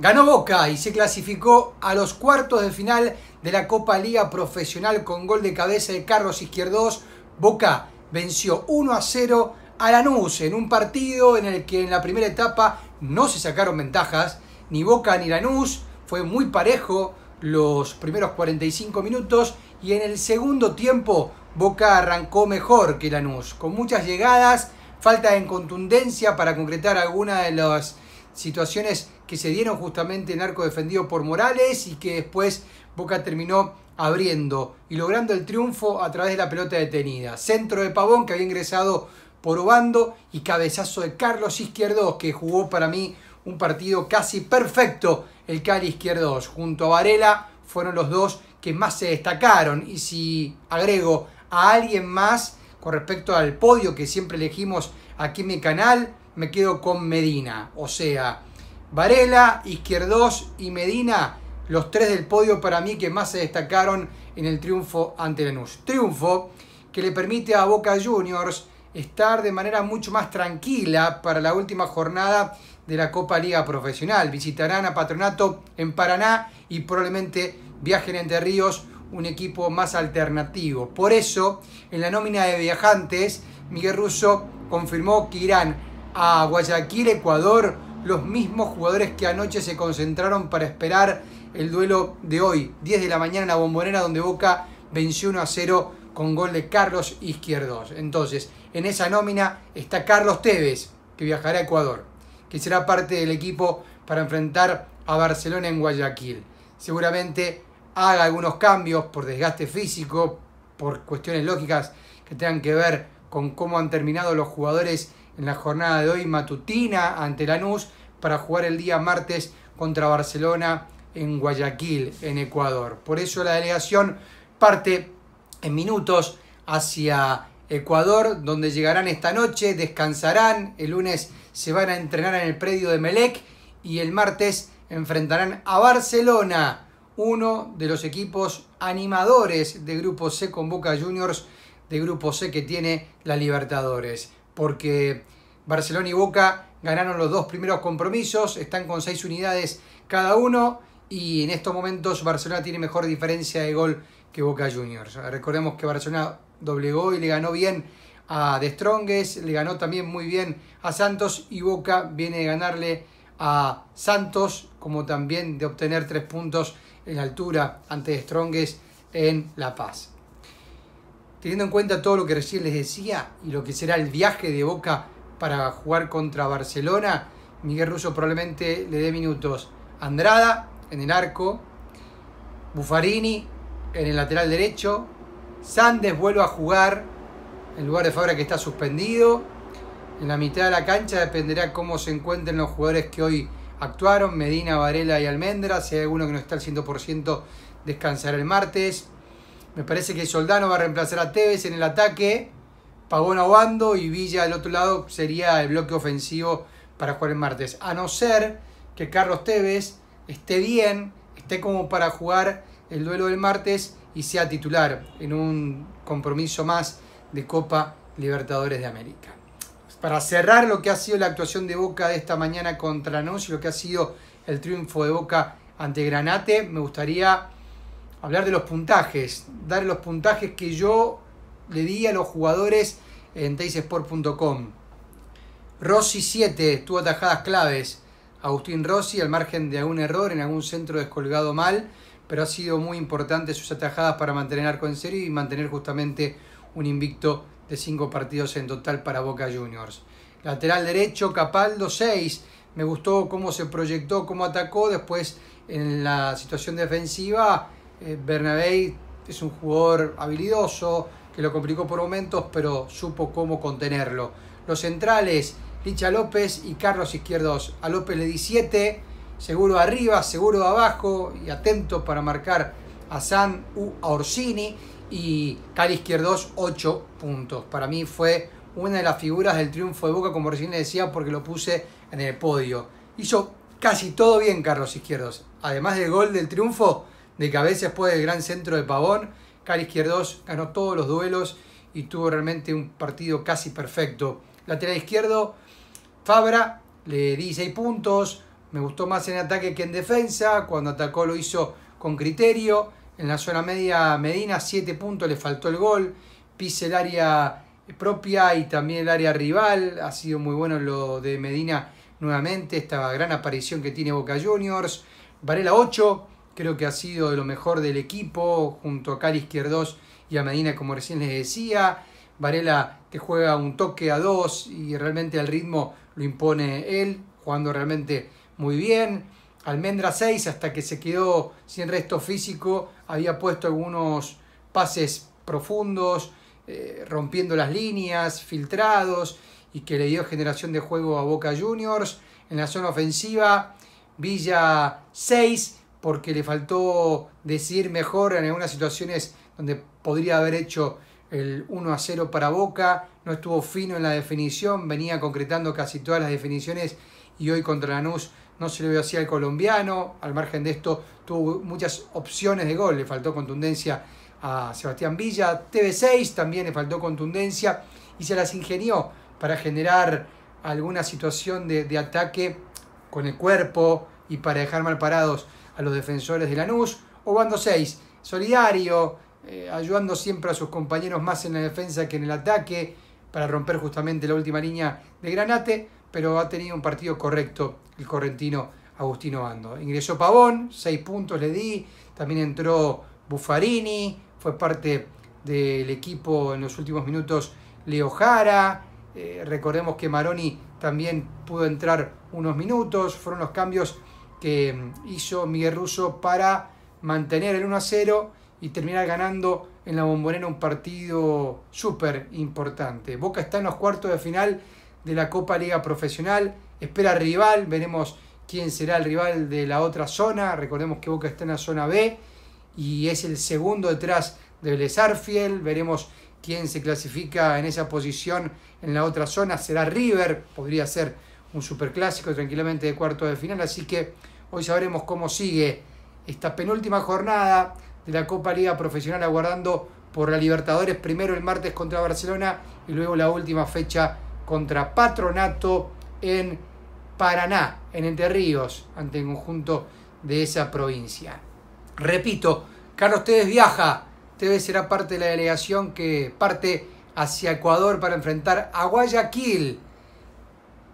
Ganó Boca y se clasificó a los cuartos de final de la Copa Liga Profesional con gol de cabeza de Carlos Izquierdos. Boca venció 1 a 0 a Lanús en un partido en el que en la primera etapa no se sacaron ventajas, ni Boca ni Lanús, fue muy parejo los primeros 45 minutos y en el segundo tiempo Boca arrancó mejor que Lanús, con muchas llegadas, falta en contundencia para concretar alguna de las situaciones que se dieron justamente en arco defendido por Morales y que después Boca terminó abriendo y logrando el triunfo a través de la pelota detenida. Centro de Pavón que había ingresado por Ubando y cabezazo de Carlos Izquierdo que jugó para mí un partido casi perfecto el Cali Izquierdo Junto a Varela fueron los dos que más se destacaron y si agrego a alguien más con respecto al podio que siempre elegimos aquí en mi canal, me quedo con Medina. O sea, Varela, Izquierdos y Medina, los tres del podio para mí que más se destacaron en el triunfo ante Lanús. Triunfo que le permite a Boca Juniors estar de manera mucho más tranquila para la última jornada de la Copa Liga Profesional. Visitarán a Patronato en Paraná y probablemente viajen entre Ríos un equipo más alternativo. Por eso, en la nómina de viajantes, Miguel Russo confirmó que irán a Guayaquil, Ecuador, los mismos jugadores que anoche se concentraron para esperar el duelo de hoy, 10 de la mañana en la Bombonera, donde Boca venció 1 a 0 con gol de Carlos Izquierdos. Entonces, en esa nómina está Carlos Tevez, que viajará a Ecuador, que será parte del equipo para enfrentar a Barcelona en Guayaquil. Seguramente haga algunos cambios por desgaste físico, por cuestiones lógicas que tengan que ver con cómo han terminado los jugadores en la jornada de hoy matutina ante Lanús para jugar el día martes contra Barcelona en Guayaquil, en Ecuador. Por eso la delegación parte en minutos hacia Ecuador, donde llegarán esta noche, descansarán, el lunes se van a entrenar en el predio de Melec y el martes enfrentarán a Barcelona, uno de los equipos animadores de Grupo C con Boca Juniors, de Grupo C que tiene la Libertadores porque Barcelona y Boca ganaron los dos primeros compromisos, están con seis unidades cada uno y en estos momentos Barcelona tiene mejor diferencia de gol que Boca Juniors. Recordemos que Barcelona doblegó y le ganó bien a De le ganó también muy bien a Santos y Boca viene de ganarle a Santos, como también de obtener tres puntos en altura ante De en La Paz teniendo en cuenta todo lo que recién les decía y lo que será el viaje de Boca para jugar contra Barcelona, Miguel Russo probablemente le dé minutos. Andrada en el arco, Bufarini en el lateral derecho, Sandes vuelve a jugar en lugar de Fabra que está suspendido. En la mitad de la cancha dependerá cómo se encuentren los jugadores que hoy actuaron, Medina, Varela y Almendra. Si hay alguno que no está al 100% descansará el martes. Me parece que Soldano va a reemplazar a Tevez en el ataque, Pagón aguando y Villa al otro lado sería el bloque ofensivo para jugar el martes. A no ser que Carlos Tevez esté bien, esté como para jugar el duelo del martes y sea titular en un compromiso más de Copa Libertadores de América. Para cerrar lo que ha sido la actuación de Boca de esta mañana contra Lanús y lo que ha sido el triunfo de Boca ante Granate, me gustaría hablar de los puntajes, dar los puntajes que yo le di a los jugadores en daysport.com Rossi 7 tuvo atajadas claves. Agustín Rossi, al margen de algún error en algún centro descolgado mal, pero ha sido muy importante sus atajadas para mantener arco en serie y mantener justamente un invicto de 5 partidos en total para Boca Juniors. Lateral derecho, Capaldo 6. Me gustó cómo se proyectó, cómo atacó. Después en la situación defensiva eh, Bernabé es un jugador habilidoso, que lo complicó por momentos, pero supo cómo contenerlo. Los centrales, Licha López y Carlos Izquierdos. A López le di 7, seguro arriba, seguro abajo y atento para marcar a San U a Orsini. Y Cali Izquierdos, 8 puntos. Para mí fue una de las figuras del triunfo de Boca, como recién le decía, porque lo puse en el podio. Hizo casi todo bien Carlos Izquierdos. Además del gol del triunfo, de cabeza después del gran centro de Pavón. Cari Izquierdos ganó todos los duelos y tuvo realmente un partido casi perfecto. Lateral izquierdo, Fabra, le di 6 puntos. Me gustó más en ataque que en defensa. Cuando atacó lo hizo con criterio. En la zona media, Medina, 7 puntos, le faltó el gol. Pise el área propia y también el área rival. Ha sido muy bueno lo de Medina nuevamente. Esta gran aparición que tiene Boca Juniors. Varela 8, Creo que ha sido de lo mejor del equipo, junto a Cali Izquierdos y a Medina, como recién les decía. Varela te juega un toque a dos y realmente al ritmo lo impone él, jugando realmente muy bien. Almendra 6, hasta que se quedó sin resto físico, había puesto algunos pases profundos, eh, rompiendo las líneas, filtrados, y que le dio generación de juego a Boca Juniors. En la zona ofensiva, Villa 6 porque le faltó decir mejor en algunas situaciones donde podría haber hecho el 1 a 0 para Boca, no estuvo fino en la definición, venía concretando casi todas las definiciones y hoy contra Lanús no se le vio así al colombiano, al margen de esto tuvo muchas opciones de gol, le faltó contundencia a Sebastián Villa, TV6 también le faltó contundencia y se las ingenió para generar alguna situación de, de ataque con el cuerpo y para dejar mal parados a los defensores de Lanús. Bando 6, solidario, eh, ayudando siempre a sus compañeros más en la defensa que en el ataque para romper justamente la última línea de Granate, pero ha tenido un partido correcto el correntino Agustino Bando. Ingresó Pavón, 6 puntos le di, también entró Buffarini, fue parte del equipo en los últimos minutos Leo Jara, eh, recordemos que Maroni también pudo entrar unos minutos, fueron los cambios que mm, hizo Miguel Russo para mantener el 1 a 0 y terminar ganando en la bombonera un partido súper importante. Boca está en los cuartos de final de la Copa Liga Profesional, espera rival, veremos quién será el rival de la otra zona, recordemos que Boca está en la zona B y es el segundo detrás de Belezarfiel, veremos quién se clasifica en esa posición en la otra zona, será River, podría ser un superclásico tranquilamente de cuarto de final. Así que hoy sabremos cómo sigue esta penúltima jornada de la Copa Liga Profesional aguardando por la Libertadores, primero el martes contra Barcelona y luego la última fecha contra Patronato en Paraná, en Entre Ríos, ante el conjunto de esa provincia. Repito, Carlos Tevez viaja, Tevez será parte de la delegación que parte hacia Ecuador para enfrentar a Guayaquil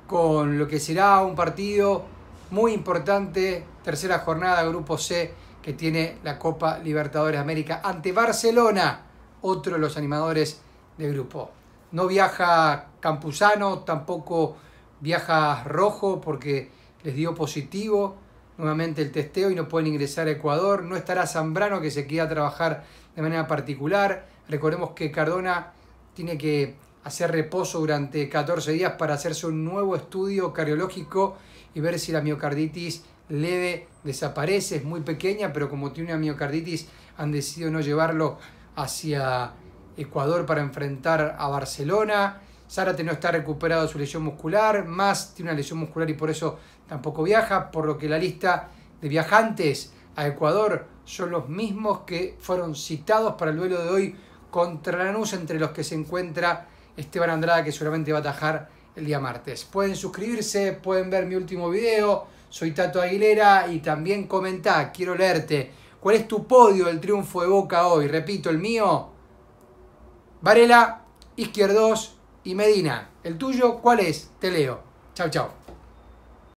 con lo que será un partido muy importante, tercera jornada, Grupo C, que tiene la Copa Libertadores América ante Barcelona, otro de los animadores del grupo. No viaja Campuzano, tampoco viaja Rojo porque les dio positivo nuevamente el testeo y no pueden ingresar a Ecuador. No estará Zambrano que se queda a trabajar de manera particular. Recordemos que Cardona tiene que hacer reposo durante 14 días para hacerse un nuevo estudio cardiológico y ver si la miocarditis leve desaparece, es muy pequeña, pero como tiene una miocarditis han decidido no llevarlo hacia Ecuador para enfrentar a Barcelona. Zárate no está recuperado de su lesión muscular, más tiene una lesión muscular y por eso tampoco viaja, por lo que la lista de viajantes a Ecuador son los mismos que fueron citados para el duelo de hoy contra Lanús, entre los que se encuentra Esteban Andrada que seguramente va a atajar el día martes. Pueden suscribirse, pueden ver mi último video. Soy Tato Aguilera y también comentá, quiero leerte. ¿Cuál es tu podio del triunfo de Boca hoy? Repito, el mío. Varela, Izquierdos y Medina. ¿El tuyo cuál es? Te leo. Chao, chao.